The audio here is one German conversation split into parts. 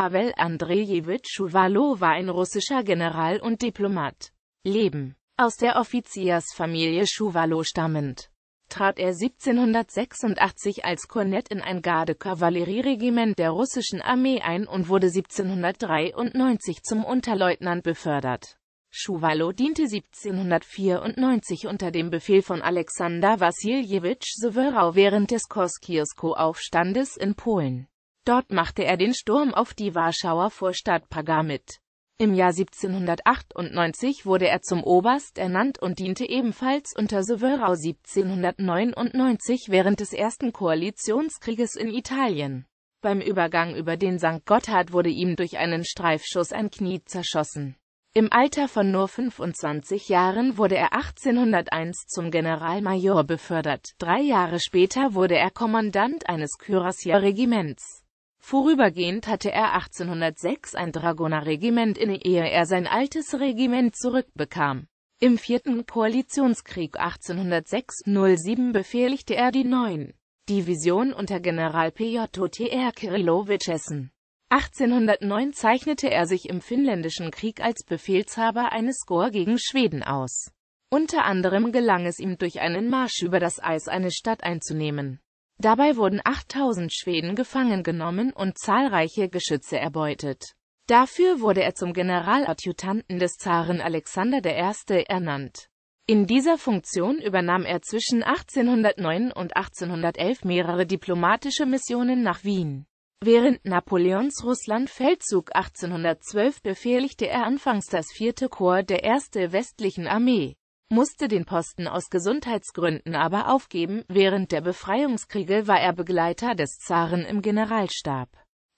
Pavel Andrejewitsch Schuwalow war ein russischer General und Diplomat. Leben Aus der Offiziersfamilie Schuwalow stammend, trat er 1786 als Kornett in ein Garde-Kavallerieregiment der russischen Armee ein und wurde 1793 zum Unterleutnant befördert. Schuwalow diente 1794 unter dem Befehl von Alexander Wassiljewitsch Seworow während des Koskiersko-Aufstandes in Polen. Dort machte er den Sturm auf die Warschauer Vorstadt Praga mit. Im Jahr 1798 wurde er zum Oberst ernannt und diente ebenfalls unter Severau 1799 während des Ersten Koalitionskrieges in Italien. Beim Übergang über den St. Gotthard wurde ihm durch einen Streifschuss ein Knie zerschossen. Im Alter von nur 25 Jahren wurde er 1801 zum Generalmajor befördert. Drei Jahre später wurde er Kommandant eines Kürassierregiments. Vorübergehend hatte er 1806 ein Dragonerregiment inne, ehe er sein altes Regiment zurückbekam. Im vierten Koalitionskrieg 1806-07 befehligte er die neuen Division unter General P.J.T.R. Kirillowitsch Essen. 1809 zeichnete er sich im Finnländischen Krieg als Befehlshaber eines Korps gegen Schweden aus. Unter anderem gelang es ihm durch einen Marsch über das Eis eine Stadt einzunehmen. Dabei wurden 8000 Schweden gefangen genommen und zahlreiche Geschütze erbeutet. Dafür wurde er zum Generaladjutanten des Zaren Alexander I. ernannt. In dieser Funktion übernahm er zwischen 1809 und 1811 mehrere diplomatische Missionen nach Wien. Während Napoleons Russland-Feldzug 1812 befehligte er anfangs das vierte Korps der erste westlichen Armee musste den Posten aus Gesundheitsgründen aber aufgeben, während der Befreiungskriege war er Begleiter des Zaren im Generalstab.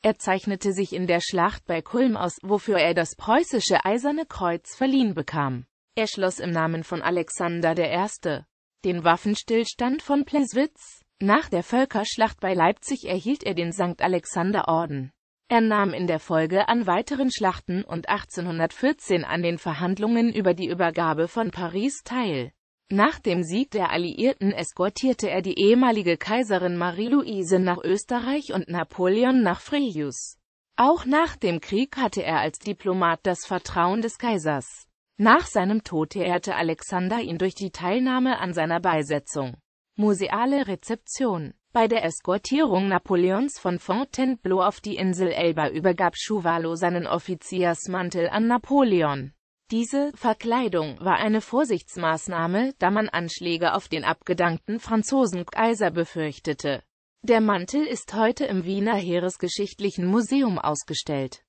Er zeichnete sich in der Schlacht bei Kulm aus, wofür er das preußische Eiserne Kreuz verliehen bekam. Er schloss im Namen von Alexander I. den Waffenstillstand von Pleswitz. Nach der Völkerschlacht bei Leipzig erhielt er den St. Alexander Orden. Er nahm in der Folge an weiteren Schlachten und 1814 an den Verhandlungen über die Übergabe von Paris teil. Nach dem Sieg der Alliierten eskortierte er die ehemalige Kaiserin Marie-Louise nach Österreich und Napoleon nach Frejus. Auch nach dem Krieg hatte er als Diplomat das Vertrauen des Kaisers. Nach seinem Tod ehrte Alexander ihn durch die Teilnahme an seiner Beisetzung. Museale Rezeption bei der Eskortierung Napoleons von Fontainebleau auf die Insel Elba übergab Schuvalo seinen Offiziersmantel an Napoleon. Diese Verkleidung war eine Vorsichtsmaßnahme, da man Anschläge auf den abgedankten Franzosen Kaiser befürchtete. Der Mantel ist heute im Wiener Heeresgeschichtlichen Museum ausgestellt.